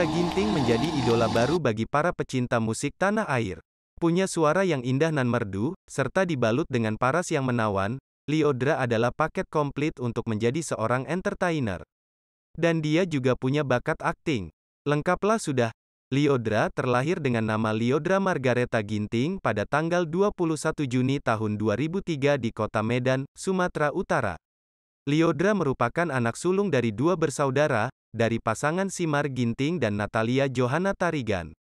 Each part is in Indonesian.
Indra Ginting menjadi idola baru bagi para pecinta musik tanah air. Punya suara yang indah nan merdu, serta dibalut dengan paras yang menawan, Liodra adalah paket komplit untuk menjadi seorang entertainer. Dan dia juga punya bakat akting. Lengkaplah sudah. Liodra terlahir dengan nama Liodra Margareta Ginting pada tanggal 21 Juni tahun 2003 di kota Medan, Sumatera Utara. Liodra merupakan anak sulung dari dua bersaudara, dari pasangan Simar Ginting dan Natalia Johanna Tarigan.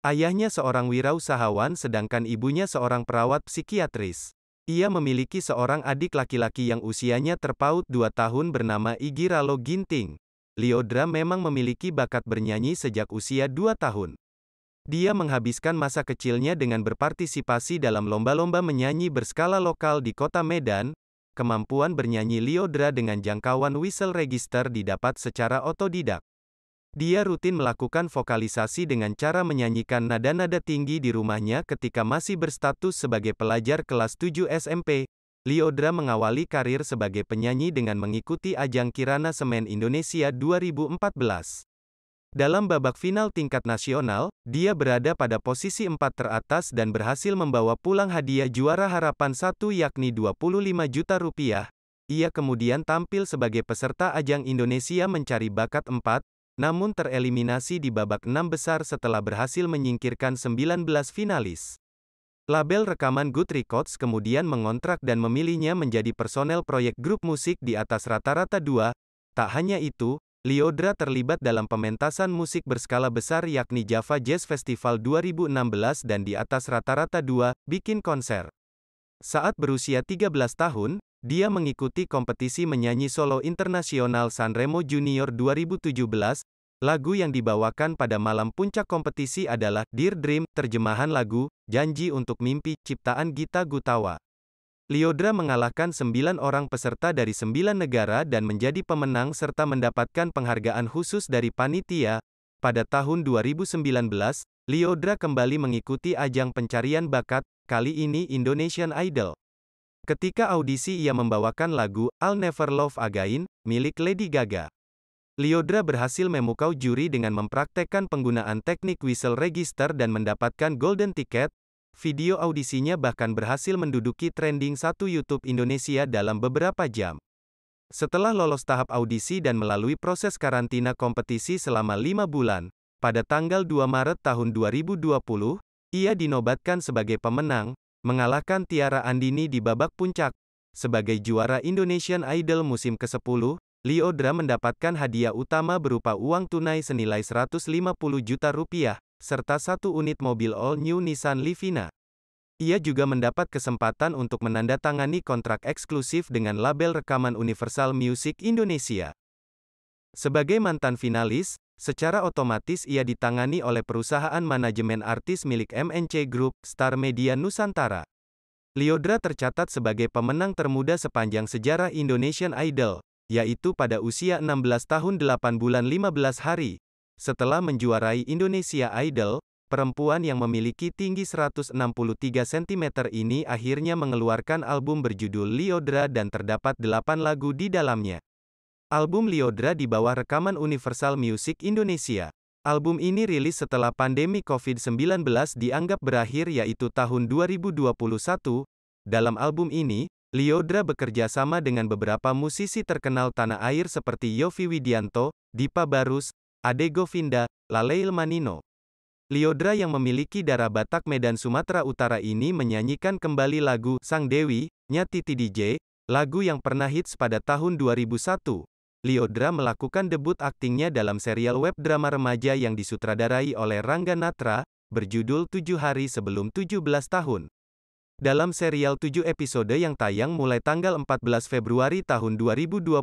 Ayahnya seorang wirausahawan sedangkan ibunya seorang perawat psikiatris. Ia memiliki seorang adik laki-laki yang usianya terpaut dua tahun bernama Igi Ralo Ginting. Liodra memang memiliki bakat bernyanyi sejak usia dua tahun. Dia menghabiskan masa kecilnya dengan berpartisipasi dalam lomba-lomba menyanyi berskala lokal di kota Medan, Kemampuan bernyanyi Liodra dengan jangkauan whistle register didapat secara otodidak. Dia rutin melakukan vokalisasi dengan cara menyanyikan nada-nada tinggi di rumahnya ketika masih berstatus sebagai pelajar kelas 7 SMP. Liodra mengawali karir sebagai penyanyi dengan mengikuti ajang Kirana Semen Indonesia 2014. Dalam babak final tingkat nasional, dia berada pada posisi 4 teratas dan berhasil membawa pulang hadiah juara harapan satu, yakni 25 juta rupiah. Ia kemudian tampil sebagai peserta ajang Indonesia mencari bakat 4, namun tereliminasi di babak 6 besar setelah berhasil menyingkirkan 19 finalis. Label rekaman Good Records kemudian mengontrak dan memilihnya menjadi personel proyek grup musik di atas rata-rata dua. Tak hanya itu, Liodra terlibat dalam pementasan musik berskala besar yakni Java Jazz Festival 2016 dan di atas rata-rata dua bikin konser. Saat berusia 13 tahun, dia mengikuti kompetisi menyanyi solo internasional Sanremo Junior 2017. Lagu yang dibawakan pada malam puncak kompetisi adalah Dear Dream, terjemahan lagu Janji untuk Mimpi, ciptaan Gita Gutawa. Liodra mengalahkan sembilan orang peserta dari sembilan negara dan menjadi pemenang serta mendapatkan penghargaan khusus dari panitia. Pada tahun 2019, Liodra kembali mengikuti ajang pencarian bakat, kali ini Indonesian Idol. Ketika audisi ia membawakan lagu I'll Never Love Again milik Lady Gaga. Liodra berhasil memukau juri dengan mempraktekkan penggunaan teknik whistle register dan mendapatkan golden ticket, video audisinya bahkan berhasil menduduki trending satu YouTube Indonesia dalam beberapa jam. Setelah lolos tahap audisi dan melalui proses karantina kompetisi selama lima bulan, pada tanggal 2 Maret tahun 2020, ia dinobatkan sebagai pemenang, mengalahkan Tiara Andini di babak puncak. Sebagai juara Indonesian Idol musim ke-10, Liodra mendapatkan hadiah utama berupa uang tunai senilai 150 juta rupiah, serta satu unit mobil all-new Nissan Livina. Ia juga mendapat kesempatan untuk menandatangani kontrak eksklusif dengan label rekaman Universal Music Indonesia. Sebagai mantan finalis, secara otomatis ia ditangani oleh perusahaan manajemen artis milik MNC Group, Star Media Nusantara. Liodra tercatat sebagai pemenang termuda sepanjang sejarah Indonesian Idol, yaitu pada usia 16 tahun 8 bulan 15 hari. Setelah menjuarai Indonesia Idol, perempuan yang memiliki tinggi 163 cm ini akhirnya mengeluarkan album berjudul Liodra dan terdapat 8 lagu di dalamnya. Album Liodra di bawah rekaman Universal Music Indonesia. Album ini rilis setelah pandemi COVID-19 dianggap berakhir yaitu tahun 2021. Dalam album ini, Liodra bekerja sama dengan beberapa musisi terkenal tanah air seperti Yofi Widianto, Dipa Barus, Ade Govinda, Laleil Manino. Liodra yang memiliki darah Batak Medan Sumatera Utara ini menyanyikan kembali lagu Sang Dewi, nya Titi DJ, lagu yang pernah hits pada tahun 2001. Liodra melakukan debut aktingnya dalam serial web drama remaja yang disutradarai oleh Rangga Natra, berjudul Tujuh Hari Sebelum 17 Tahun dalam serial 7 episode yang tayang mulai tanggal 14 Februari tahun 2021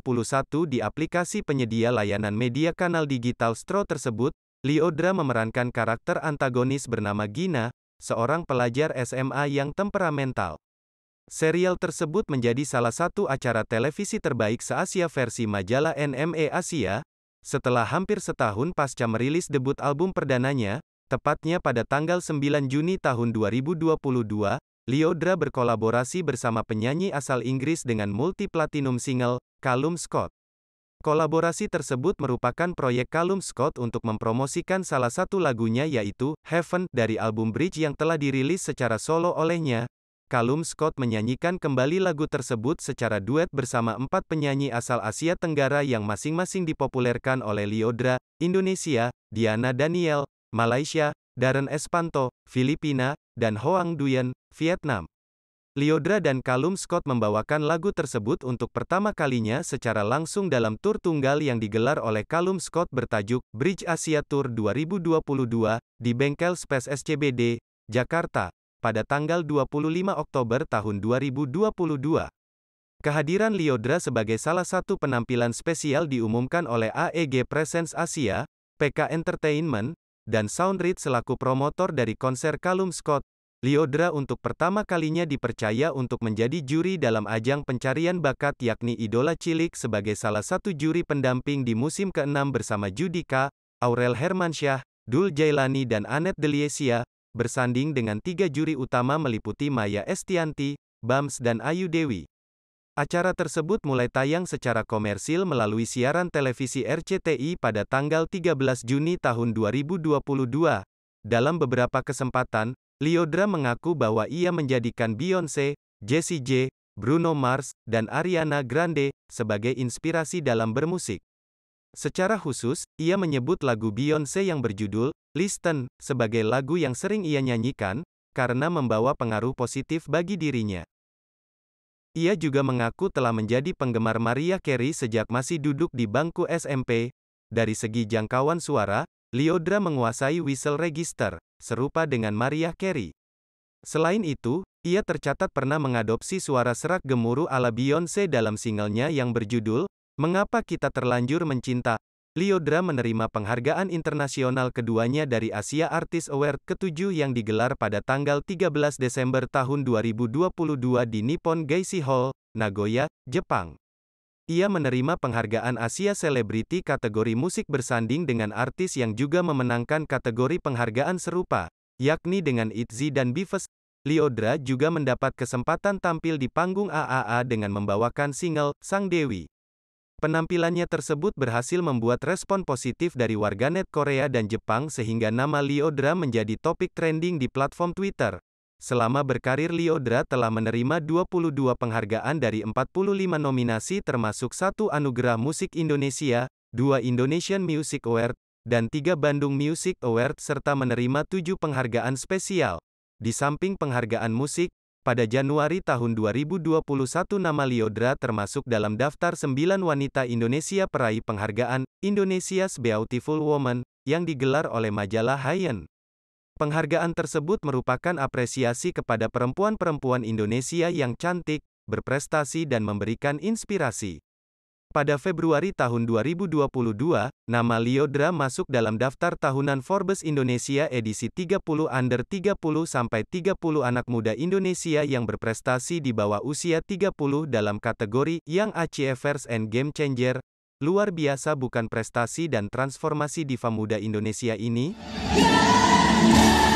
di aplikasi penyedia layanan media kanal digital Stro tersebut, Liodra memerankan karakter antagonis bernama Gina, seorang pelajar SMA yang temperamental. Serial tersebut menjadi salah satu acara televisi terbaik se-Asia versi majalah NME Asia, setelah hampir setahun pasca merilis debut album perdananya, tepatnya pada tanggal 9 Juni tahun 2022, Liodra berkolaborasi bersama penyanyi asal Inggris dengan multi-platinum single, Callum Scott. Kolaborasi tersebut merupakan proyek Callum Scott untuk mempromosikan salah satu lagunya yaitu Heaven dari album Bridge yang telah dirilis secara solo olehnya. Callum Scott menyanyikan kembali lagu tersebut secara duet bersama empat penyanyi asal Asia Tenggara yang masing-masing dipopulerkan oleh Liodra, Indonesia, Diana Daniel, Malaysia, Darren Espanto, Filipina, dan Hoang Duyen, Vietnam. Liodra dan Kalum Scott membawakan lagu tersebut untuk pertama kalinya secara langsung dalam tur tunggal yang digelar oleh Kalum Scott bertajuk Bridge Asia Tour 2022 di bengkel Space SCBD, Jakarta, pada tanggal 25 Oktober tahun 2022. Kehadiran Liodra sebagai salah satu penampilan spesial diumumkan oleh AEG Presence Asia, PK Entertainment, dan Soundread selaku promotor dari konser Kalum Scott, Liodra untuk pertama kalinya dipercaya untuk menjadi juri dalam ajang pencarian bakat yakni Idola Cilik sebagai salah satu juri pendamping di musim ke-6 bersama Judika, Aurel Hermansyah, Dul Jailani dan Anet Deliesia, bersanding dengan tiga juri utama meliputi Maya Estianti, Bams dan Ayu Dewi. Acara tersebut mulai tayang secara komersil melalui siaran televisi RCTI pada tanggal 13 Juni tahun 2022. Dalam beberapa kesempatan, Liodra mengaku bahwa ia menjadikan Beyonce, Jessie J, Bruno Mars, dan Ariana Grande sebagai inspirasi dalam bermusik. Secara khusus, ia menyebut lagu Beyonce yang berjudul Listen sebagai lagu yang sering ia nyanyikan karena membawa pengaruh positif bagi dirinya. Ia juga mengaku telah menjadi penggemar Maria Carey sejak masih duduk di bangku SMP. Dari segi jangkauan suara, Liodra menguasai whistle register, serupa dengan Mariah Carey. Selain itu, ia tercatat pernah mengadopsi suara serak gemuruh ala Beyoncé dalam singlenya yang berjudul Mengapa Kita Terlanjur Mencinta. Liodra menerima penghargaan internasional keduanya dari Asia Artist Award ke-7 yang digelar pada tanggal 13 Desember tahun 2022 di Nippon Gaishi Hall, Nagoya, Jepang. Ia menerima penghargaan Asia Celebrity kategori musik bersanding dengan artis yang juga memenangkan kategori penghargaan serupa, yakni dengan Itzy dan Beavis. Liodra juga mendapat kesempatan tampil di panggung AAA dengan membawakan single Sang Dewi. Penampilannya tersebut berhasil membuat respon positif dari warganet Korea dan Jepang sehingga nama Liodra menjadi topik trending di platform Twitter. Selama berkarir Liodra telah menerima 22 penghargaan dari 45 nominasi termasuk satu Anugerah Musik Indonesia, dua Indonesian Music Award, dan tiga Bandung Music Award serta menerima tujuh penghargaan spesial. Di samping penghargaan musik, pada Januari tahun 2021 nama Liodra termasuk dalam daftar 9 wanita Indonesia peraih penghargaan Indonesia's Beautiful Woman yang digelar oleh majalah Hayen. Penghargaan tersebut merupakan apresiasi kepada perempuan-perempuan Indonesia yang cantik, berprestasi dan memberikan inspirasi. Pada Februari tahun 2022, nama Liodra masuk dalam daftar tahunan Forbes Indonesia edisi 30 under 30 sampai 30 anak muda Indonesia yang berprestasi di bawah usia 30 dalam kategori Young Achievers and Game Changer Luar biasa bukan prestasi dan transformasi diva muda Indonesia ini?